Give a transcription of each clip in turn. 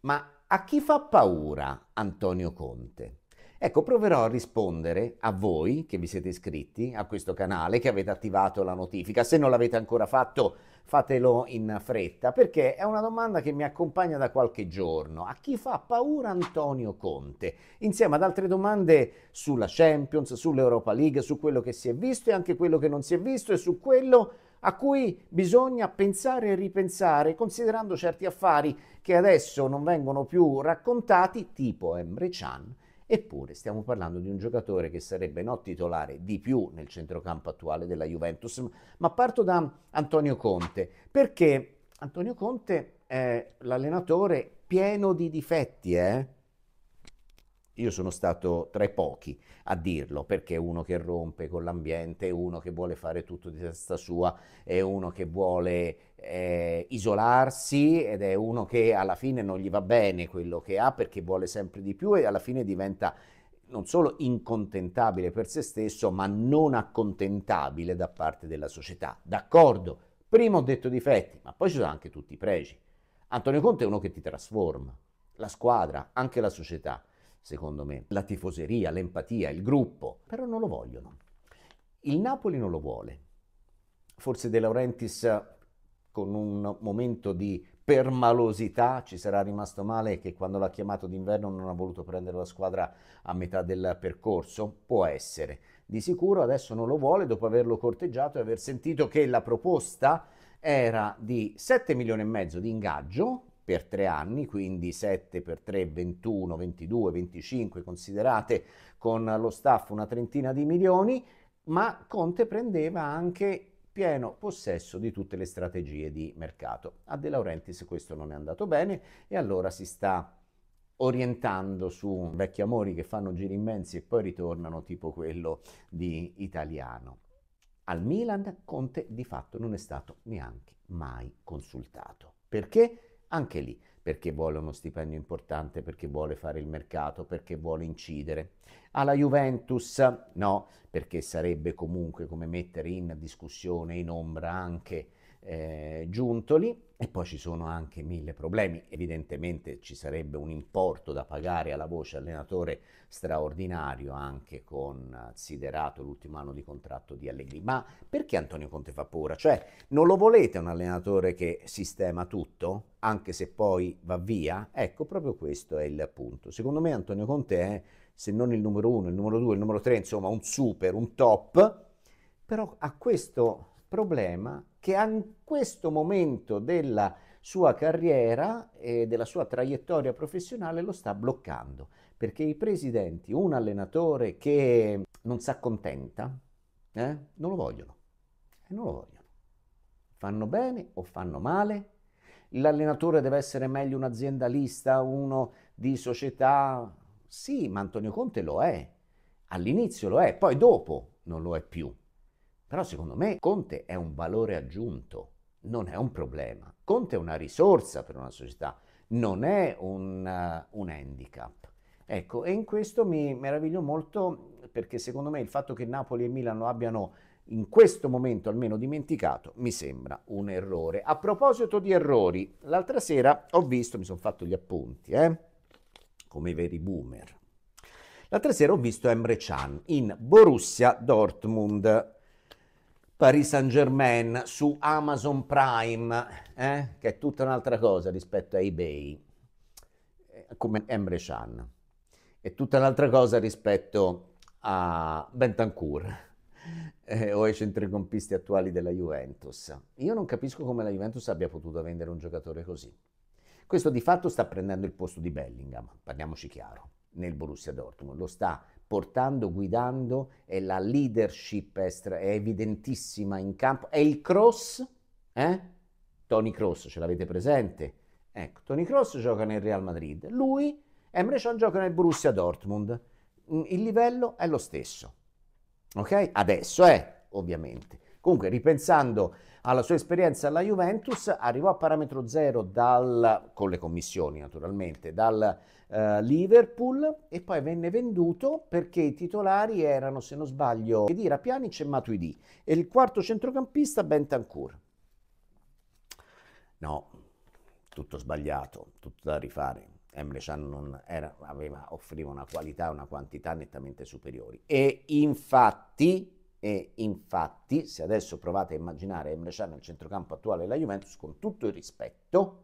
Ma a chi fa paura Antonio Conte? Ecco, proverò a rispondere a voi che vi siete iscritti a questo canale, che avete attivato la notifica. Se non l'avete ancora fatto, fatelo in fretta, perché è una domanda che mi accompagna da qualche giorno. A chi fa paura Antonio Conte? Insieme ad altre domande sulla Champions, sull'Europa League, su quello che si è visto e anche quello che non si è visto e su quello a cui bisogna pensare e ripensare considerando certi affari che adesso non vengono più raccontati, tipo Emre Chan. eppure stiamo parlando di un giocatore che sarebbe non titolare di più nel centrocampo attuale della Juventus, ma parto da Antonio Conte, perché Antonio Conte è l'allenatore pieno di difetti, eh? Io sono stato tra i pochi a dirlo, perché uno che rompe con l'ambiente, uno che vuole fare tutto di testa sua, è uno che vuole eh, isolarsi ed è uno che alla fine non gli va bene quello che ha perché vuole sempre di più e alla fine diventa non solo incontentabile per se stesso, ma non accontentabile da parte della società. D'accordo, prima ho detto difetti, ma poi ci sono anche tutti i pregi. Antonio Conte è uno che ti trasforma, la squadra, anche la società secondo me, la tifoseria, l'empatia, il gruppo, però non lo vogliono. Il Napoli non lo vuole. Forse De Laurentiis con un momento di permalosità ci sarà rimasto male che quando l'ha chiamato d'inverno non ha voluto prendere la squadra a metà del percorso? Può essere. Di sicuro adesso non lo vuole dopo averlo corteggiato e aver sentito che la proposta era di 7 milioni e mezzo di ingaggio per tre anni, quindi 7 per 3, 21, 22, 25, considerate con lo staff una trentina di milioni, ma Conte prendeva anche pieno possesso di tutte le strategie di mercato. A De Laurentiis questo non è andato bene e allora si sta orientando su vecchi amori che fanno giri immensi e poi ritornano, tipo quello di Italiano. Al Milan Conte di fatto non è stato neanche mai consultato. Perché? anche lì perché vuole uno stipendio importante, perché vuole fare il mercato, perché vuole incidere. Alla Juventus no, perché sarebbe comunque come mettere in discussione, in ombra anche eh, Giuntoli e poi ci sono anche mille problemi, evidentemente ci sarebbe un importo da pagare alla voce allenatore straordinario anche considerato l'ultimo anno di contratto di Allegri, ma perché Antonio Conte fa paura? Cioè non lo volete un allenatore che sistema tutto, anche se poi va via? Ecco, proprio questo è il punto. Secondo me Antonio Conte è, se non il numero uno, il numero due, il numero tre, insomma un super, un top, però a questo problema che in questo momento della sua carriera e della sua traiettoria professionale lo sta bloccando, perché i presidenti, un allenatore che non si accontenta, eh, non lo vogliono, eh, non lo vogliono. Fanno bene o fanno male? L'allenatore deve essere meglio un aziendalista, uno di società? Sì, ma Antonio Conte lo è. All'inizio lo è, poi dopo non lo è più. Però secondo me Conte è un valore aggiunto, non è un problema. Conte è una risorsa per una società, non è un, uh, un handicap. Ecco, e in questo mi meraviglio molto perché secondo me il fatto che Napoli e Milano abbiano in questo momento almeno dimenticato, mi sembra un errore. A proposito di errori, l'altra sera ho visto, mi sono fatto gli appunti, eh, come i veri boomer. L'altra sera ho visto Emre Chan in Borussia Dortmund. Paris Saint Germain su Amazon Prime, eh? che è tutta un'altra cosa rispetto a eBay, eh, come Emre Chan, è tutta un'altra cosa rispetto a Bentancur eh, o ai centricampisti attuali della Juventus. Io non capisco come la Juventus abbia potuto vendere un giocatore così. Questo di fatto sta prendendo il posto di Bellingham, parliamoci chiaro nel Borussia Dortmund, lo sta portando, guidando, è la leadership estra, è evidentissima in campo, è il cross, eh? Tony Cross, ce l'avete presente? Ecco, Tony Cross gioca nel Real Madrid, lui, Emre Can, gioca nel Borussia Dortmund, mm, il livello è lo stesso, ok? Adesso è, ovviamente. Comunque, ripensando alla sua esperienza alla Juventus, arrivò a parametro zero dal, con le commissioni naturalmente, dal eh, Liverpool e poi venne venduto perché i titolari erano, se non sbaglio, Edira Pjanic e Matuidi e il quarto centrocampista Bentancur. No, tutto sbagliato, tutto da rifare. Emre Can era, aveva, offriva una qualità, e una quantità nettamente superiori. E infatti e infatti, se adesso provate a immaginare Emre Can al centrocampo attuale della Juventus, con tutto il rispetto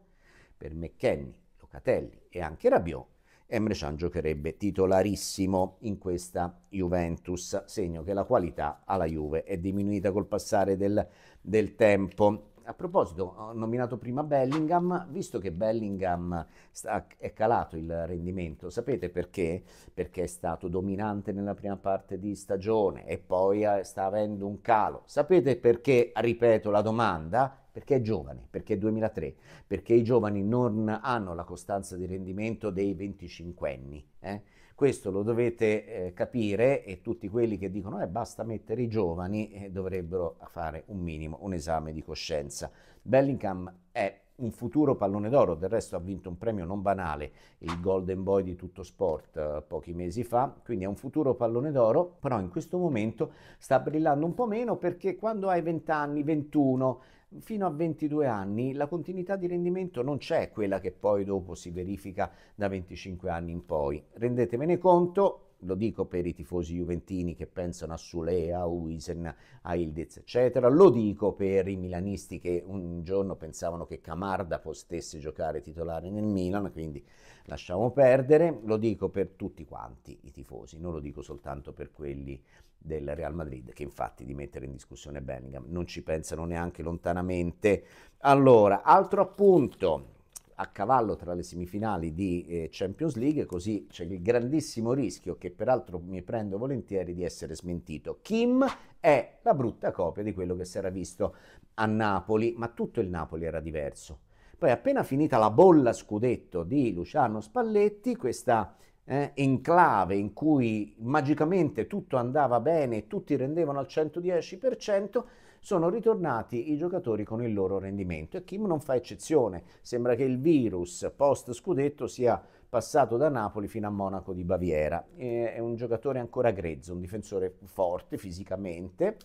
per McKenny, Locatelli e anche Rabiot, Emre Can giocherebbe titolarissimo in questa Juventus, segno che la qualità alla Juve è diminuita col passare del, del tempo a proposito, ho nominato prima Bellingham, visto che Bellingham sta, è calato il rendimento, sapete perché? Perché è stato dominante nella prima parte di stagione e poi eh, sta avendo un calo. Sapete perché, ripeto la domanda? perché è giovane, perché è 2003, perché i giovani non hanno la costanza di rendimento dei 25 anni. Eh? Questo lo dovete eh, capire e tutti quelli che dicono eh, basta mettere i giovani eh, dovrebbero fare un minimo, un esame di coscienza. Bellingham è un futuro pallone d'oro, del resto ha vinto un premio non banale, il Golden Boy di tutto sport eh, pochi mesi fa, quindi è un futuro pallone d'oro, però in questo momento sta brillando un po' meno perché quando hai 20 anni, 21, fino a 22 anni la continuità di rendimento non c'è, quella che poi dopo si verifica da 25 anni in poi. Rendetemene conto, lo dico per i tifosi juventini che pensano a Sule, a Wiesen, a Ildiz, eccetera, lo dico per i milanisti che un giorno pensavano che Camarda potesse giocare titolare nel Milan, quindi lasciamo perdere, lo dico per tutti quanti i tifosi, non lo dico soltanto per quelli del Real Madrid, che infatti di mettere in discussione Bellingham non ci pensano neanche lontanamente. Allora, altro appunto, a cavallo tra le semifinali di eh, Champions League, così c'è il grandissimo rischio, che peraltro mi prendo volentieri, di essere smentito. Kim è la brutta copia di quello che si era visto a Napoli, ma tutto il Napoli era diverso. Poi appena finita la bolla scudetto di Luciano Spalletti, questa eh, enclave in cui magicamente tutto andava bene, tutti rendevano al 110%, sono ritornati i giocatori con il loro rendimento e Kim non fa eccezione. Sembra che il virus post scudetto sia passato da Napoli fino a Monaco di Baviera. È un giocatore ancora grezzo, un difensore forte fisicamente,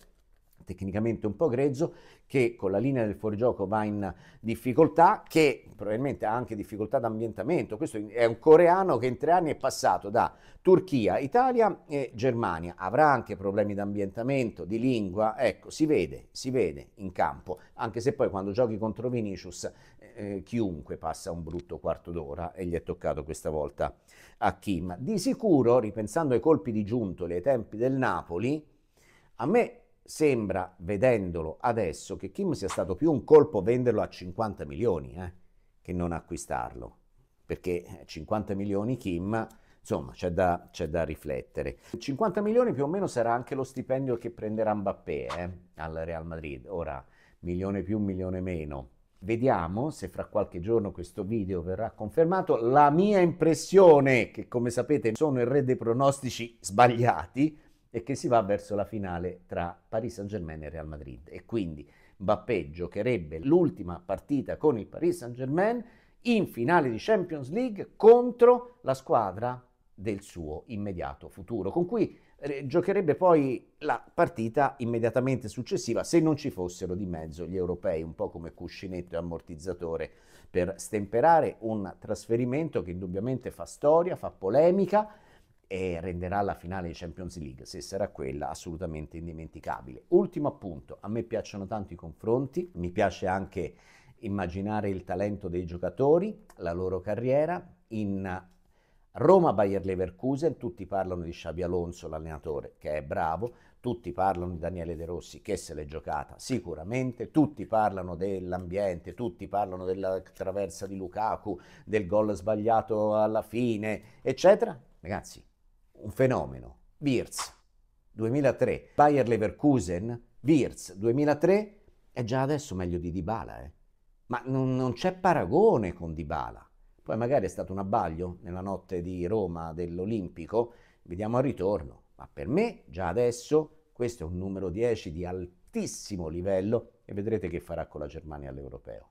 tecnicamente un po' grezzo, che con la linea del fuorigioco va in difficoltà, che probabilmente ha anche difficoltà d'ambientamento. Questo è un coreano che in tre anni è passato da Turchia, Italia e Germania. Avrà anche problemi d'ambientamento, di lingua, ecco, si vede, si vede in campo, anche se poi quando giochi contro Vinicius eh, eh chiunque passa un brutto quarto d'ora e gli è toccato questa volta a Kim. Di sicuro, ripensando ai colpi di Giuntoli ai tempi del Napoli, a me sembra, vedendolo adesso, che Kim sia stato più un colpo venderlo a 50 milioni eh, che non acquistarlo, perché 50 eh, milioni Kim, insomma, c'è da, c'è da, riflettere. 50 milioni più o meno sarà anche lo stipendio che prenderà Mbappé eh, al Real Madrid, ora milione più, milione meno. Vediamo se fra qualche giorno questo video verrà confermato. La mia impressione, che come sapete sono il re dei pronostici sbagliati, e che si va verso la finale tra Paris Saint-Germain e Real Madrid. E quindi Mbappé giocherebbe l'ultima partita con il Paris Saint-Germain in finale di Champions League contro la squadra del suo immediato futuro, con cui eh, giocherebbe poi la partita immediatamente successiva se non ci fossero di mezzo gli europei, un po' come cuscinetto e ammortizzatore per stemperare un trasferimento che indubbiamente fa storia, fa polemica e renderà la finale di Champions League, se sarà quella, assolutamente indimenticabile. Ultimo appunto, a me piacciono tanto i confronti, mi piace anche immaginare il talento dei giocatori, la loro carriera. In Roma Bayer Leverkusen tutti parlano di Xabi Alonso, l'allenatore, che è bravo, tutti parlano di Daniele De Rossi, che se l'è giocata sicuramente, tutti parlano dell'ambiente, tutti parlano della traversa di Lukaku, del gol sbagliato alla fine, eccetera. Ragazzi, un fenomeno. Wirtz 2003, Bayer Leverkusen, Wirtz 2003 è già adesso meglio di Dybala, eh. ma non, non c'è paragone con Dybala. Poi magari è stato un abbaglio nella notte di Roma dell'Olimpico, vediamo al ritorno, ma per me già adesso questo è un numero 10 di altissimo livello e vedrete che farà con la Germania all'Europeo.